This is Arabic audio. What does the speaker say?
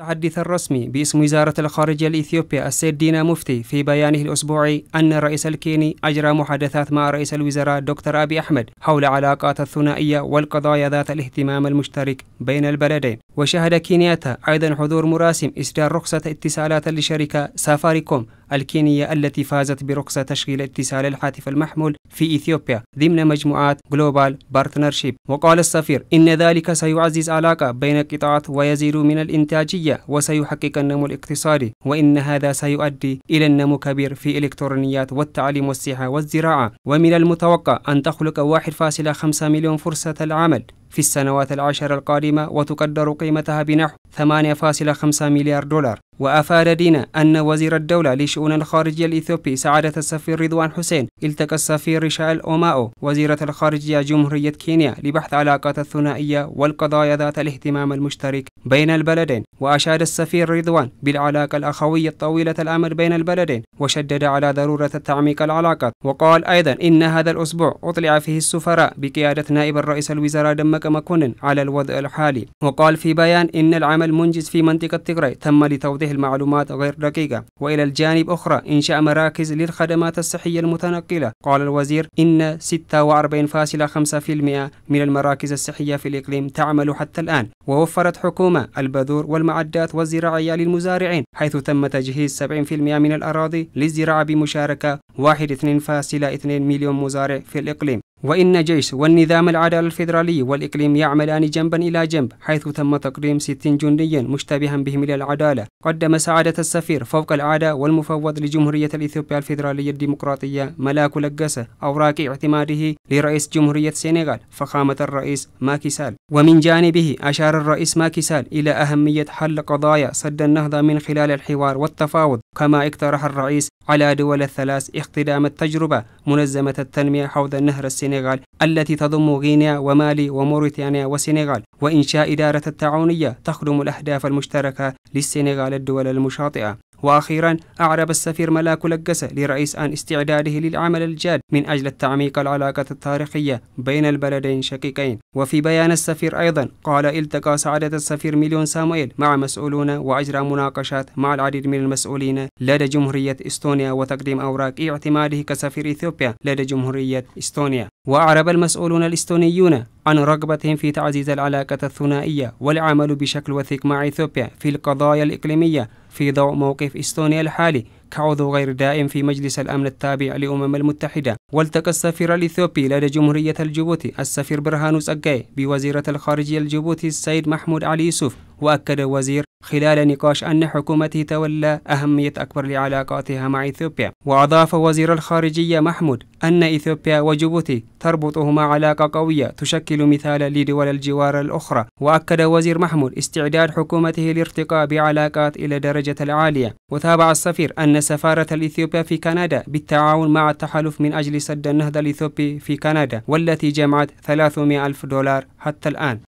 المتحدث الرسمي باسم وزارة الخارجية الإثيوبية السيد دينا مفتي في بيانه الأسبوعي أن الرئيس الكيني أجرى محادثات مع رئيس الوزراء دكتور أبي أحمد حول علاقات الثنائية والقضايا ذات الاهتمام المشترك بين البلدين وشهد كينياتا أيضا حضور مراسم إصدار رخصة اتصالات لشركة سافاريكوم الكينية التي فازت برخصة تشغيل اتصال الهاتف المحمول في إثيوبيا ضمن مجموعات جلوبال Partnership وقال السفير إن ذلك سيعزز علاقة بين القطاعات ويزيد من الإنتاجية وسيحقق النمو الاقتصادي وإن هذا سيؤدي إلى النمو كبير في الإلكترونيات والتعليم والصحة والزراعة ومن المتوقع أن تخلق 1.5 مليون فرصة العمل في السنوات العشر القادمة وتقدر قيمتها بنحو 8.5 مليار دولار وأفاد دينا أن وزير الدولة لشؤون الخارجية الإثيوبي سعادة السفير رضوان حسين التقى السفير ريشال أوماو وزيرة الخارجية جمهورية كينيا لبحث علاقات الثنائية والقضايا ذات الاهتمام المشترك بين البلدين وأشاد السفير رضوان بالعلاقة الأخوية الطويلة الأمد بين البلدين وشدد على ضرورة تعميق العلاقات وقال أيضا إن هذا الأسبوع أطلع فيه السفراء بقيادة نائب الرئيس الوزراء دمك مكونن على الوضع الحالي وقال في بيان إن العمل منجز في منطقة تغري تم لتوضيح المعلومات غير دقيقة وإلى الجانب أخرى إنشاء مراكز للخدمات الصحية المتنقلة قال الوزير إن 46.5% من المراكز الصحية في الإقليم تعمل حتى الآن ووفرت حكومة البذور والمعدات والزراعية للمزارعين حيث تم تجهيز 70% من الأراضي للزراعة بمشاركة 1.2 مليون مزارع في الإقليم وإن جيش والنظام العدالة الفيدرالي والإقليم يعملان جنبا إلى جنب حيث تم تقديم 60 جنديا مشتبها بهم إلى العدالة قدم سعادة السفير فوق العادة والمفوض لجمهورية الإثيوبيا الفيدرالية الديمقراطية ملاك لقسة أوراق اعتماده لرئيس جمهورية السنغال فخامة الرئيس ماكيسال ومن جانبه أشار الرئيس ماكيسال إلى أهمية حل قضايا سد النهضة من خلال الحوار والتفاوض كما اقترح الرئيس على دول الثلاث اختدام التجربة منزمة التنمية حوض النهر السنغال السنغال التي تضم غينيا ومالي وموريتانيا والسنغال وإنشاء إدارة التعاونية تخدم الأهداف المشتركة للسنغال الدول المشاطئة وأخيرا أعرب السفير ملاك لقسة لرئيس عن استعداده للعمل الجاد من أجل التعميق العلاقة التاريخية بين البلدين شقيقين وفي بيان السفير أيضا قال التقى سعادة السفير مليون سامويل مع مسؤولون وأجرى مناقشات مع العديد من المسؤولين لدى جمهورية إستونيا وتقديم أوراق اعتماده كسفير إثيوبيا لدى جمهورية إستونيا وأعرب المسؤولون الإستونيون عن رغبتهم في تعزيز العلاقة الثنائية والعمل بشكل وثيق مع إثيوبيا في القضايا الإقليمية في ضوء موقف إستونيا الحالي كعضو غير دائم في مجلس الأمن التابع لأمم المتحدة والتقى السفير الإثيوبي لدى جمهورية الجيبوتي السفير برهانوس أجاي بوزيرة الخارجية الجيبوتي السيد محمود علي يوسف وأكد وزير خلال نقاش أن حكومته تولى أهمية أكبر لعلاقاتها مع إثيوبيا وأضاف وزير الخارجية محمود أن إثيوبيا وجيبوتي تربطهما علاقة قوية تشكل مثالا لدول الجوار الأخرى وأكد وزير محمود استعداد حكومته لارتقاء بعلاقات إلى درجة العالية وتابع السفير أن سفارة الإثيوبيا في كندا بالتعاون مع التحالف من أجل سد النهضة الإثيوبي في كندا والتي جمعت 300 ألف دولار حتى الآن